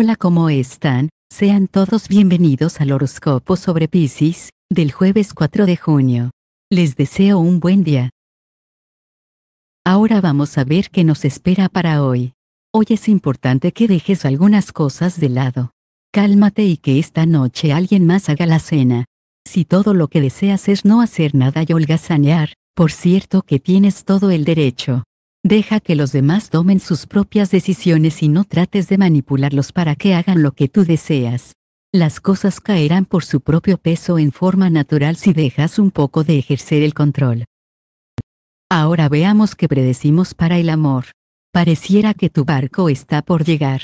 Hola, ¿cómo están? Sean todos bienvenidos al horóscopo sobre Pisces, del jueves 4 de junio. Les deseo un buen día. Ahora vamos a ver qué nos espera para hoy. Hoy es importante que dejes algunas cosas de lado. Cálmate y que esta noche alguien más haga la cena. Si todo lo que deseas es no hacer nada y holgazanear, por cierto que tienes todo el derecho. Deja que los demás tomen sus propias decisiones y no trates de manipularlos para que hagan lo que tú deseas. Las cosas caerán por su propio peso en forma natural si dejas un poco de ejercer el control. Ahora veamos qué predecimos para el amor. Pareciera que tu barco está por llegar.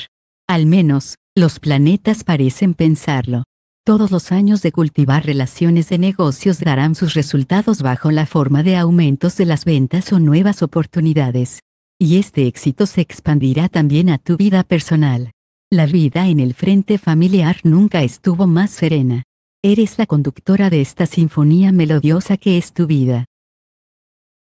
Al menos, los planetas parecen pensarlo. Todos los años de cultivar relaciones de negocios darán sus resultados bajo la forma de aumentos de las ventas o nuevas oportunidades. Y este éxito se expandirá también a tu vida personal. La vida en el frente familiar nunca estuvo más serena. Eres la conductora de esta sinfonía melodiosa que es tu vida.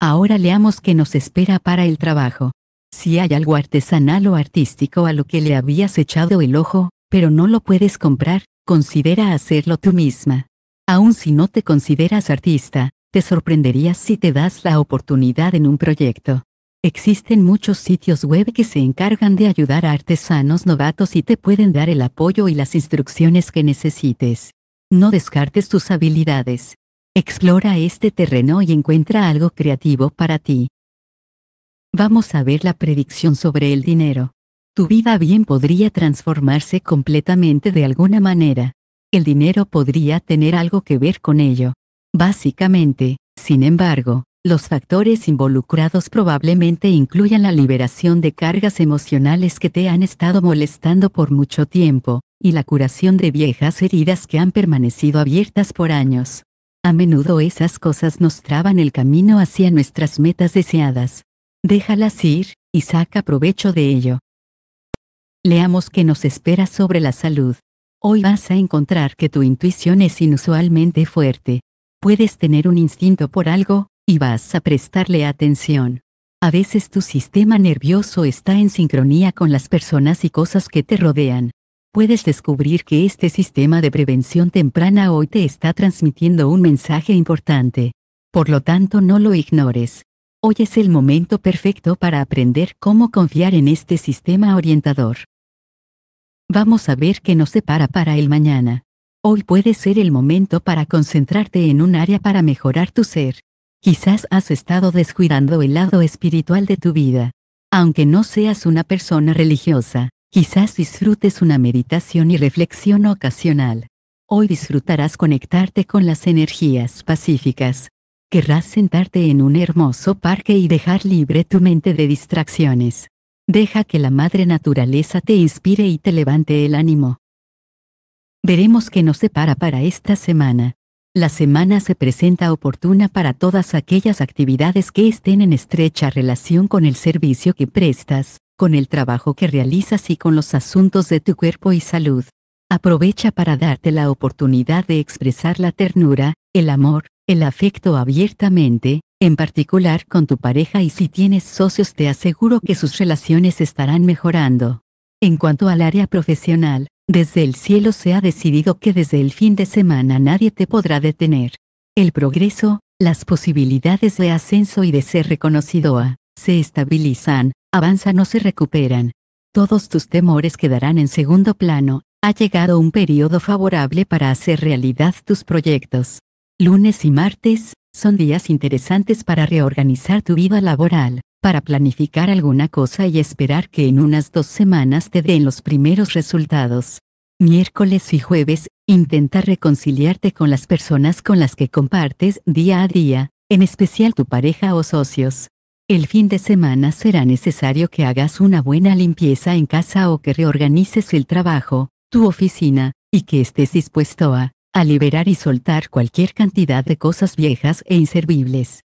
Ahora leamos qué nos espera para el trabajo. Si hay algo artesanal o artístico a lo que le habías echado el ojo, pero no lo puedes comprar, considera hacerlo tú misma. Aun si no te consideras artista, te sorprenderías si te das la oportunidad en un proyecto. Existen muchos sitios web que se encargan de ayudar a artesanos novatos y te pueden dar el apoyo y las instrucciones que necesites. No descartes tus habilidades. Explora este terreno y encuentra algo creativo para ti. Vamos a ver la predicción sobre el dinero. Tu vida bien podría transformarse completamente de alguna manera. El dinero podría tener algo que ver con ello. Básicamente, sin embargo, los factores involucrados probablemente incluyan la liberación de cargas emocionales que te han estado molestando por mucho tiempo, y la curación de viejas heridas que han permanecido abiertas por años. A menudo esas cosas nos traban el camino hacia nuestras metas deseadas. Déjalas ir, y saca provecho de ello. Leamos qué nos espera sobre la salud. Hoy vas a encontrar que tu intuición es inusualmente fuerte. Puedes tener un instinto por algo, y vas a prestarle atención. A veces tu sistema nervioso está en sincronía con las personas y cosas que te rodean. Puedes descubrir que este sistema de prevención temprana hoy te está transmitiendo un mensaje importante. Por lo tanto, no lo ignores. Hoy es el momento perfecto para aprender cómo confiar en este sistema orientador. Vamos a ver qué nos separa para el mañana. Hoy puede ser el momento para concentrarte en un área para mejorar tu ser. Quizás has estado descuidando el lado espiritual de tu vida. Aunque no seas una persona religiosa, quizás disfrutes una meditación y reflexión ocasional. Hoy disfrutarás conectarte con las energías pacíficas. Querrás sentarte en un hermoso parque y dejar libre tu mente de distracciones. Deja que la madre naturaleza te inspire y te levante el ánimo. Veremos qué nos separa para esta semana. La semana se presenta oportuna para todas aquellas actividades que estén en estrecha relación con el servicio que prestas, con el trabajo que realizas y con los asuntos de tu cuerpo y salud. Aprovecha para darte la oportunidad de expresar la ternura, el amor, el afecto abiertamente, en particular con tu pareja y si tienes socios te aseguro que sus relaciones estarán mejorando. En cuanto al área profesional, desde el cielo se ha decidido que desde el fin de semana nadie te podrá detener. El progreso, las posibilidades de ascenso y de ser reconocido a, se estabilizan, avanzan o se recuperan. Todos tus temores quedarán en segundo plano, ha llegado un periodo favorable para hacer realidad tus proyectos. Lunes y martes, son días interesantes para reorganizar tu vida laboral, para planificar alguna cosa y esperar que en unas dos semanas te den los primeros resultados. Miércoles y jueves, intenta reconciliarte con las personas con las que compartes día a día, en especial tu pareja o socios. El fin de semana será necesario que hagas una buena limpieza en casa o que reorganices el trabajo, tu oficina, y que estés dispuesto a a liberar y soltar cualquier cantidad de cosas viejas e inservibles.